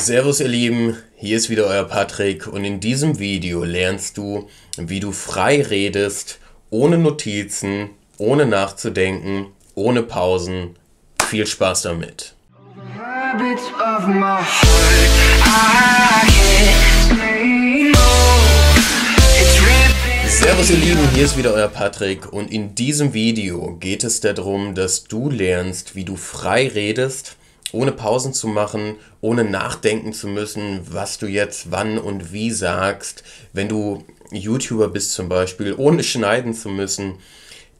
Servus ihr Lieben, hier ist wieder euer Patrick und in diesem Video lernst du, wie du frei redest, ohne Notizen, ohne nachzudenken, ohne Pausen. Viel Spaß damit. Servus ihr Lieben, hier ist wieder euer Patrick und in diesem Video geht es darum, dass du lernst, wie du frei redest, ohne Pausen zu machen, ohne nachdenken zu müssen, was du jetzt wann und wie sagst, wenn du YouTuber bist zum Beispiel, ohne schneiden zu müssen.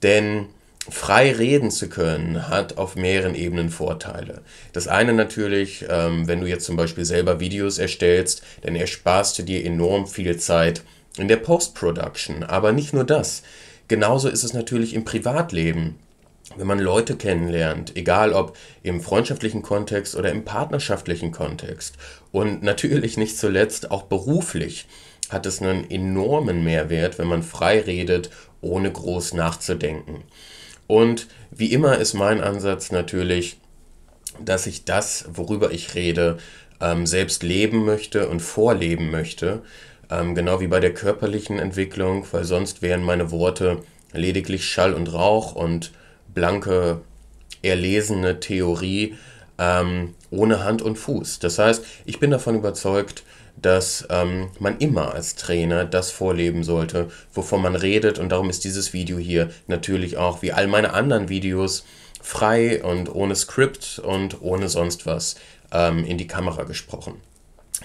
Denn frei reden zu können, hat auf mehreren Ebenen Vorteile. Das eine natürlich, ähm, wenn du jetzt zum Beispiel selber Videos erstellst, dann ersparst du dir enorm viel Zeit in der Post-Production. Aber nicht nur das. Genauso ist es natürlich im Privatleben wenn man Leute kennenlernt, egal ob im freundschaftlichen Kontext oder im partnerschaftlichen Kontext und natürlich nicht zuletzt auch beruflich, hat es einen enormen Mehrwert, wenn man frei redet, ohne groß nachzudenken. Und wie immer ist mein Ansatz natürlich, dass ich das, worüber ich rede, ähm, selbst leben möchte und vorleben möchte, ähm, genau wie bei der körperlichen Entwicklung, weil sonst wären meine Worte lediglich Schall und Rauch und blanke, erlesene Theorie ähm, ohne Hand und Fuß. Das heißt, ich bin davon überzeugt, dass ähm, man immer als Trainer das vorleben sollte, wovon man redet. Und darum ist dieses Video hier natürlich auch, wie all meine anderen Videos, frei und ohne Skript und ohne sonst was ähm, in die Kamera gesprochen.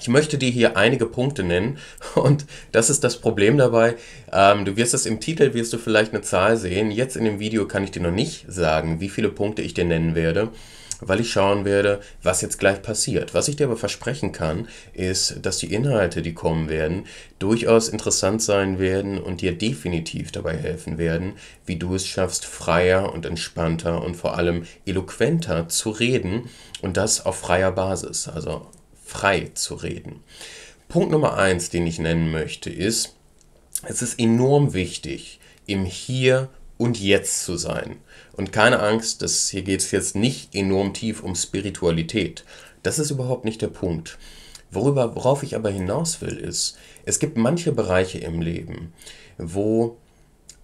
Ich möchte dir hier einige Punkte nennen und das ist das Problem dabei. Ähm, du wirst es im Titel, wirst du vielleicht eine Zahl sehen. Jetzt in dem Video kann ich dir noch nicht sagen, wie viele Punkte ich dir nennen werde, weil ich schauen werde, was jetzt gleich passiert. Was ich dir aber versprechen kann, ist, dass die Inhalte, die kommen werden, durchaus interessant sein werden und dir definitiv dabei helfen werden, wie du es schaffst, freier und entspannter und vor allem eloquenter zu reden und das auf freier Basis. Also frei zu reden. Punkt Nummer eins, den ich nennen möchte, ist, es ist enorm wichtig, im Hier und Jetzt zu sein. Und keine Angst, dass hier geht es jetzt nicht enorm tief um Spiritualität. Das ist überhaupt nicht der Punkt. Worüber, worauf ich aber hinaus will, ist, es gibt manche Bereiche im Leben, wo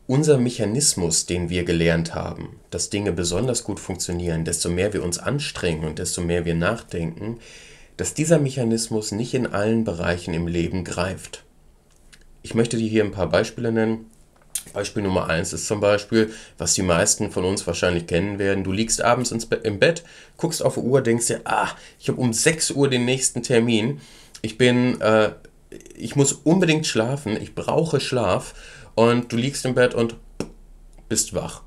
unser Mechanismus, den wir gelernt haben, dass Dinge besonders gut funktionieren, desto mehr wir uns anstrengen und desto mehr wir nachdenken, dass dieser Mechanismus nicht in allen Bereichen im Leben greift. Ich möchte dir hier ein paar Beispiele nennen. Beispiel Nummer 1 ist zum Beispiel, was die meisten von uns wahrscheinlich kennen werden. Du liegst abends Be im Bett, guckst auf die Uhr, denkst dir, ah, ich habe um 6 Uhr den nächsten Termin. Ich bin, äh, ich muss unbedingt schlafen, ich brauche Schlaf. Und du liegst im Bett und bist wach.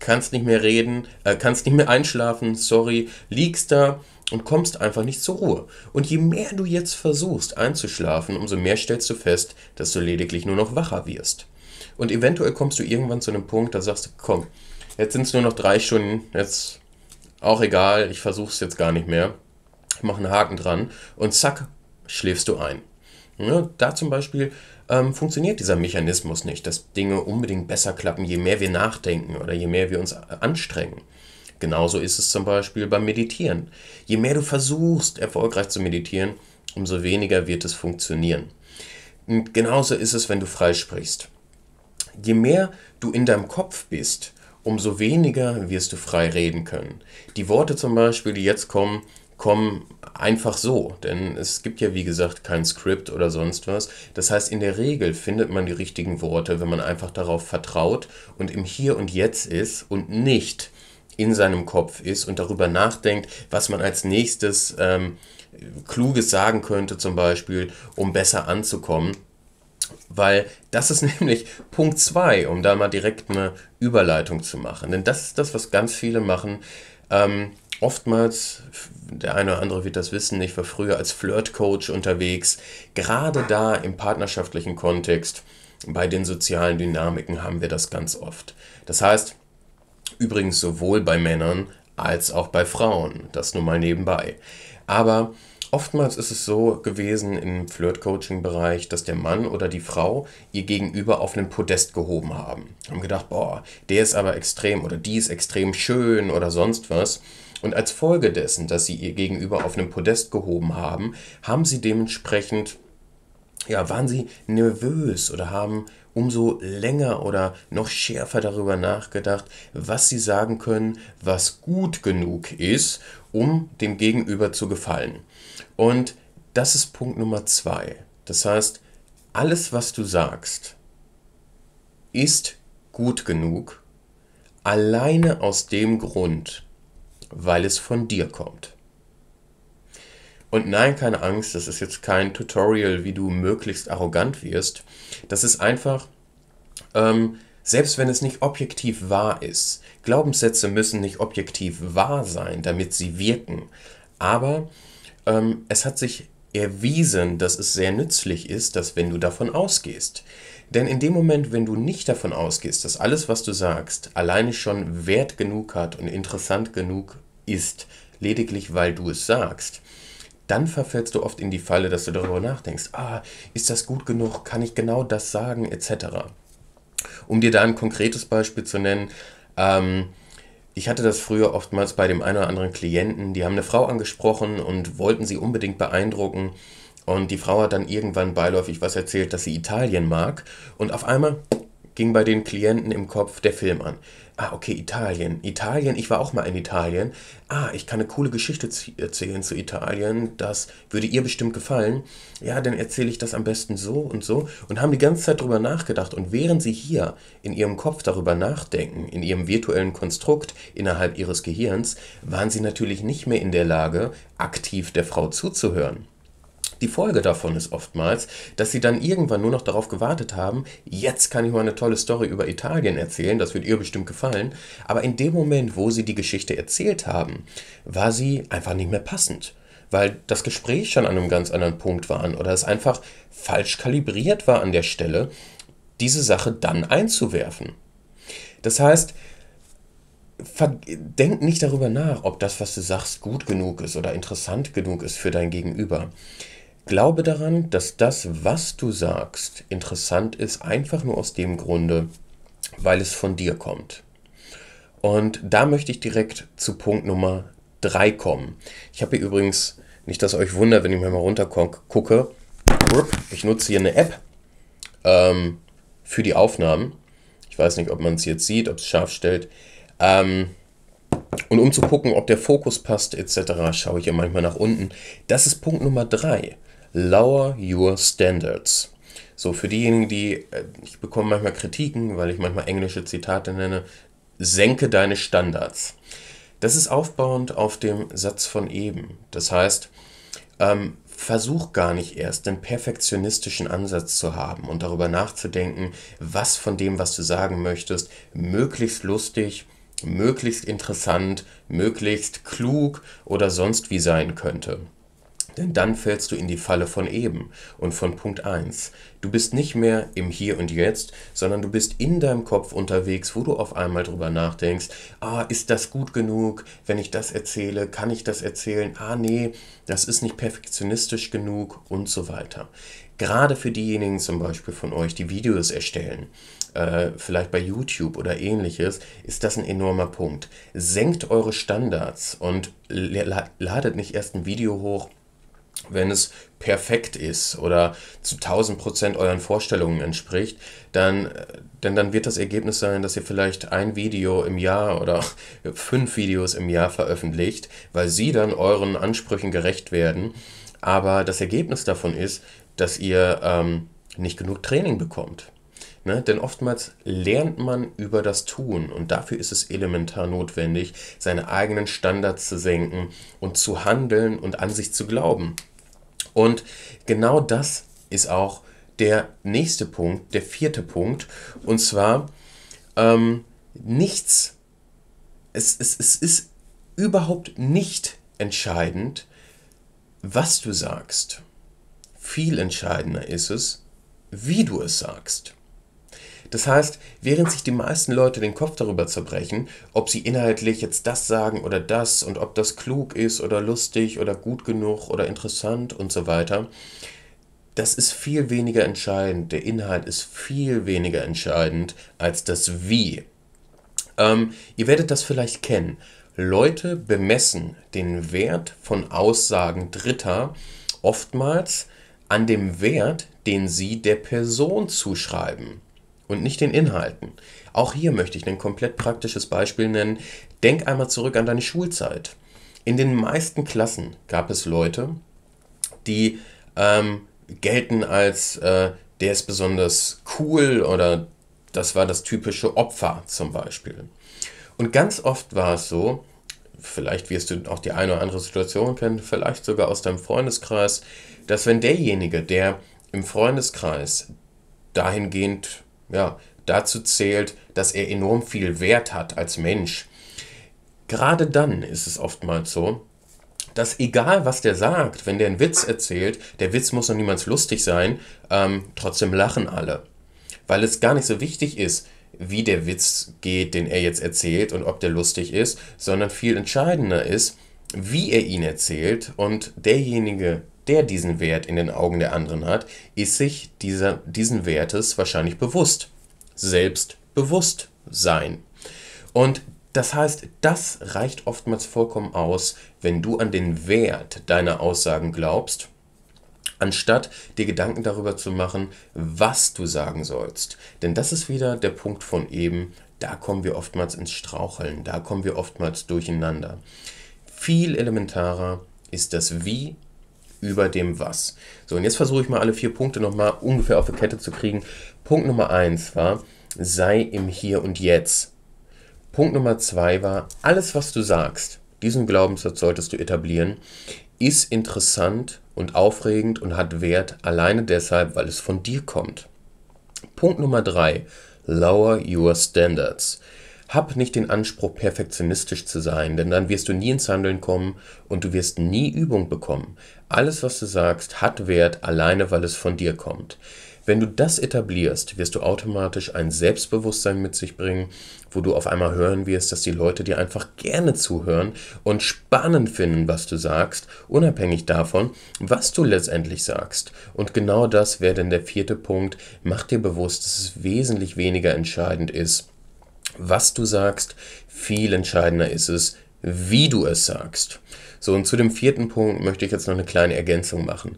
Kannst nicht mehr reden, äh, kannst nicht mehr einschlafen, sorry, liegst da, und kommst einfach nicht zur Ruhe. Und je mehr du jetzt versuchst einzuschlafen, umso mehr stellst du fest, dass du lediglich nur noch wacher wirst. Und eventuell kommst du irgendwann zu einem Punkt, da sagst du, komm, jetzt sind es nur noch drei Stunden, jetzt auch egal, ich versuch's jetzt gar nicht mehr. Ich mache einen Haken dran und zack, schläfst du ein. Ja, ne, da zum Beispiel ähm, funktioniert dieser Mechanismus nicht, dass Dinge unbedingt besser klappen, je mehr wir nachdenken oder je mehr wir uns anstrengen. Genauso ist es zum Beispiel beim Meditieren. Je mehr du versuchst, erfolgreich zu meditieren, umso weniger wird es funktionieren. Und genauso ist es, wenn du freisprichst. Je mehr du in deinem Kopf bist, umso weniger wirst du frei reden können. Die Worte zum Beispiel, die jetzt kommen, kommen einfach so, denn es gibt ja wie gesagt kein Skript oder sonst was. Das heißt, in der Regel findet man die richtigen Worte, wenn man einfach darauf vertraut und im Hier und Jetzt ist und nicht in seinem Kopf ist und darüber nachdenkt, was man als nächstes ähm, Kluges sagen könnte, zum Beispiel, um besser anzukommen. Weil das ist nämlich Punkt 2, um da mal direkt eine Überleitung zu machen. Denn das ist das, was ganz viele machen. Ähm, oftmals, der eine oder andere wird das wissen, ich war früher als Flirtcoach unterwegs. Gerade da im partnerschaftlichen Kontext, bei den sozialen Dynamiken haben wir das ganz oft. Das heißt, Übrigens sowohl bei Männern als auch bei Frauen. Das nur mal nebenbei. Aber oftmals ist es so gewesen im Flirt-Coaching-Bereich, dass der Mann oder die Frau ihr Gegenüber auf einen Podest gehoben haben. Haben gedacht, boah, der ist aber extrem oder die ist extrem schön oder sonst was. Und als Folge dessen, dass sie ihr Gegenüber auf einem Podest gehoben haben, haben sie dementsprechend, ja, waren sie nervös oder haben umso länger oder noch schärfer darüber nachgedacht, was sie sagen können, was gut genug ist, um dem Gegenüber zu gefallen. Und das ist Punkt Nummer zwei. Das heißt, alles, was du sagst, ist gut genug, alleine aus dem Grund, weil es von dir kommt. Und nein, keine Angst, das ist jetzt kein Tutorial, wie du möglichst arrogant wirst. Das ist einfach, ähm, selbst wenn es nicht objektiv wahr ist, Glaubenssätze müssen nicht objektiv wahr sein, damit sie wirken. Aber ähm, es hat sich erwiesen, dass es sehr nützlich ist, dass wenn du davon ausgehst. Denn in dem Moment, wenn du nicht davon ausgehst, dass alles, was du sagst, alleine schon Wert genug hat und interessant genug ist, lediglich weil du es sagst, dann verfällst du oft in die Falle, dass du darüber nachdenkst, ah, ist das gut genug, kann ich genau das sagen, etc. Um dir da ein konkretes Beispiel zu nennen, ähm, ich hatte das früher oftmals bei dem einen oder anderen Klienten, die haben eine Frau angesprochen und wollten sie unbedingt beeindrucken. Und die Frau hat dann irgendwann beiläufig was erzählt, dass sie Italien mag. Und auf einmal ging bei den Klienten im Kopf der Film an. Ah, okay, Italien. Italien, ich war auch mal in Italien. Ah, ich kann eine coole Geschichte erzählen zu Italien. Das würde ihr bestimmt gefallen. Ja, dann erzähle ich das am besten so und so. Und haben die ganze Zeit darüber nachgedacht. Und während sie hier in ihrem Kopf darüber nachdenken, in ihrem virtuellen Konstrukt innerhalb ihres Gehirns, waren sie natürlich nicht mehr in der Lage, aktiv der Frau zuzuhören. Die Folge davon ist oftmals, dass sie dann irgendwann nur noch darauf gewartet haben, jetzt kann ich mal eine tolle Story über Italien erzählen, das wird ihr bestimmt gefallen, aber in dem Moment, wo sie die Geschichte erzählt haben, war sie einfach nicht mehr passend weil das Gespräch schon an einem ganz anderen Punkt war oder es einfach falsch kalibriert war an der Stelle, diese Sache dann einzuwerfen. Das heißt, denk nicht darüber nach, ob das, was du sagst, gut genug ist oder interessant genug ist für dein Gegenüber. Glaube daran, dass das, was du sagst, interessant ist, einfach nur aus dem Grunde, weil es von dir kommt. Und da möchte ich direkt zu Punkt Nummer 3 kommen. Ich habe hier übrigens, nicht dass euch wundert, wenn ich mal runter gucke, ich nutze hier eine App ähm, für die Aufnahmen. Ich weiß nicht, ob man es jetzt sieht, ob es scharf stellt. Ähm, und um zu gucken, ob der Fokus passt etc., schaue ich ja manchmal nach unten. Das ist Punkt Nummer 3. Lower Your Standards. So, für diejenigen, die, äh, ich bekomme manchmal Kritiken, weil ich manchmal englische Zitate nenne, senke deine Standards. Das ist aufbauend auf dem Satz von eben. Das heißt, ähm, versuch gar nicht erst den perfektionistischen Ansatz zu haben und darüber nachzudenken, was von dem, was du sagen möchtest, möglichst lustig, möglichst interessant, möglichst klug oder sonst wie sein könnte. Denn dann fällst du in die Falle von eben und von Punkt 1. Du bist nicht mehr im Hier und Jetzt, sondern du bist in deinem Kopf unterwegs, wo du auf einmal drüber nachdenkst, ah, ist das gut genug, wenn ich das erzähle, kann ich das erzählen, ah nee, das ist nicht perfektionistisch genug und so weiter. Gerade für diejenigen zum Beispiel von euch, die Videos erstellen, äh, vielleicht bei YouTube oder ähnliches, ist das ein enormer Punkt. Senkt eure Standards und ladet nicht erst ein Video hoch, wenn es perfekt ist oder zu 1000 Prozent euren Vorstellungen entspricht, dann, denn dann wird das Ergebnis sein, dass ihr vielleicht ein Video im Jahr oder fünf Videos im Jahr veröffentlicht, weil sie dann euren Ansprüchen gerecht werden. Aber das Ergebnis davon ist, dass ihr ähm, nicht genug Training bekommt. Ne? Denn oftmals lernt man über das Tun und dafür ist es elementar notwendig, seine eigenen Standards zu senken und zu handeln und an sich zu glauben. Und genau das ist auch der nächste Punkt, der vierte Punkt. Und zwar ähm, nichts, es, es, es ist überhaupt nicht entscheidend, was du sagst. Viel entscheidender ist es, wie du es sagst. Das heißt, während sich die meisten Leute den Kopf darüber zerbrechen, ob sie inhaltlich jetzt das sagen oder das und ob das klug ist oder lustig oder gut genug oder interessant und so weiter, das ist viel weniger entscheidend. Der Inhalt ist viel weniger entscheidend als das Wie. Ähm, ihr werdet das vielleicht kennen. Leute bemessen den Wert von Aussagen Dritter oftmals an dem Wert, den sie der Person zuschreiben und nicht den Inhalten. Auch hier möchte ich ein komplett praktisches Beispiel nennen. Denk einmal zurück an deine Schulzeit. In den meisten Klassen gab es Leute, die ähm, gelten als äh, der ist besonders cool oder das war das typische Opfer zum Beispiel. Und ganz oft war es so, vielleicht wirst du auch die eine oder andere Situation kennen, vielleicht sogar aus deinem Freundeskreis, dass wenn derjenige, der im Freundeskreis dahingehend ja, dazu zählt, dass er enorm viel Wert hat als Mensch. Gerade dann ist es oftmals so, dass egal was der sagt, wenn der einen Witz erzählt, der Witz muss noch niemals lustig sein, ähm, trotzdem lachen alle. Weil es gar nicht so wichtig ist, wie der Witz geht, den er jetzt erzählt und ob der lustig ist, sondern viel entscheidender ist, wie er ihn erzählt und derjenige, der diesen Wert in den Augen der anderen hat, ist sich dieser, diesen Wertes wahrscheinlich bewusst. Selbstbewusstsein. Und das heißt, das reicht oftmals vollkommen aus, wenn du an den Wert deiner Aussagen glaubst, anstatt dir Gedanken darüber zu machen, was du sagen sollst. Denn das ist wieder der Punkt von eben, da kommen wir oftmals ins Straucheln, da kommen wir oftmals durcheinander. Viel elementarer ist das Wie über dem Was. So, und jetzt versuche ich mal alle vier Punkte nochmal ungefähr auf die Kette zu kriegen. Punkt Nummer eins war, sei im Hier und Jetzt. Punkt Nummer zwei war, alles, was du sagst, diesen Glaubenssatz solltest du etablieren, ist interessant und aufregend und hat Wert alleine deshalb, weil es von dir kommt. Punkt Nummer drei, lower your standards. Hab nicht den Anspruch, perfektionistisch zu sein, denn dann wirst du nie ins Handeln kommen und du wirst nie Übung bekommen. Alles, was du sagst, hat Wert, alleine weil es von dir kommt. Wenn du das etablierst, wirst du automatisch ein Selbstbewusstsein mit sich bringen, wo du auf einmal hören wirst, dass die Leute dir einfach gerne zuhören und spannend finden, was du sagst, unabhängig davon, was du letztendlich sagst. Und genau das wäre dann der vierte Punkt. Mach dir bewusst, dass es wesentlich weniger entscheidend ist, was du sagst. Viel entscheidender ist es, wie du es sagst. So, und zu dem vierten Punkt möchte ich jetzt noch eine kleine Ergänzung machen.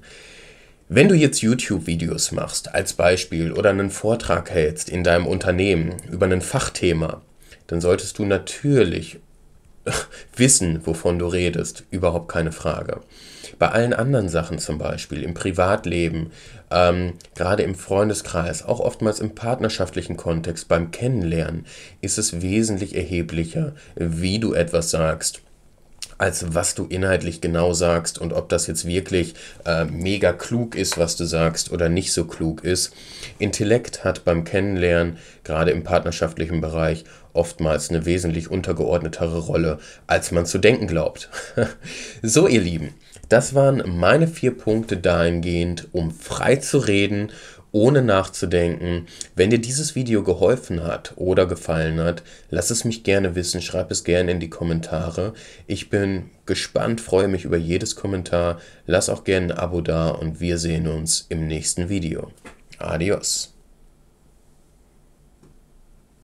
Wenn du jetzt YouTube-Videos machst als Beispiel oder einen Vortrag hältst in deinem Unternehmen über ein Fachthema, dann solltest du natürlich wissen, wovon du redest, überhaupt keine Frage. Bei allen anderen Sachen zum Beispiel, im Privatleben, ähm, gerade im Freundeskreis, auch oftmals im partnerschaftlichen Kontext, beim Kennenlernen, ist es wesentlich erheblicher, wie du etwas sagst als was du inhaltlich genau sagst und ob das jetzt wirklich äh, mega klug ist, was du sagst oder nicht so klug ist. Intellekt hat beim Kennenlernen, gerade im partnerschaftlichen Bereich, oftmals eine wesentlich untergeordnetere Rolle, als man zu denken glaubt. so, ihr Lieben, das waren meine vier Punkte dahingehend, um frei zu reden ohne nachzudenken. Wenn dir dieses Video geholfen hat oder gefallen hat, lass es mich gerne wissen, schreib es gerne in die Kommentare. Ich bin gespannt, freue mich über jedes Kommentar. Lass auch gerne ein Abo da und wir sehen uns im nächsten Video. Adios.